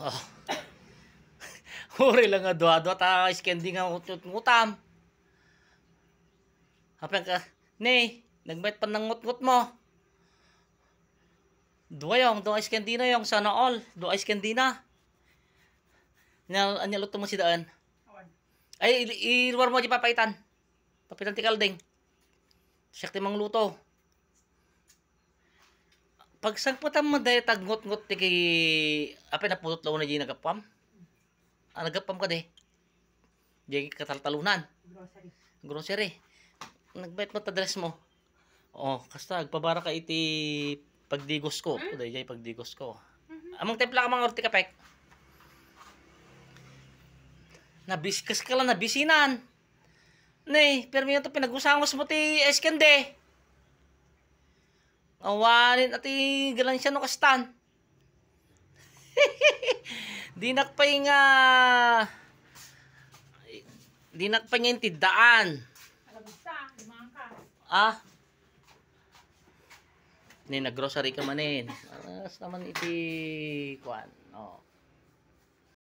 Oh. Uri lang nga duwa-duwa ta iskendi nga ngutam. Hapen ka, ne, nagbait pa ng ngut-ngut mo. Duwa yung, duwa iskendi na yung, sana all, duwa iskendi na. Anya, anya mo si daan. Ay, iluwar mo di papaitan. Papaitan ti kalding. Siyakti mang luto pag mo dahil tagngot-ngot ti kay na putot law na di nagapam. Ah, nagapam ka di. Di kataltalunan. Grocery. Grocery. nagbait mo ta dress mo. Oh, kasta agpabara ka iti pagdigos ko. Hmm? Dahil jay pagdigos ko. Mm-hmm. Amang templa ka mga orti kapek. Nabiskas ka lang nabisinan. Nay, pero yun to pinag-usangos mo ti Eskende. Ang walin at galan siya no kastan. dinakpay nga dinakpay nga yung tidaan. Ah. Ni nag-grocery ka manin. Alas eh. naman iti kwan. Oh.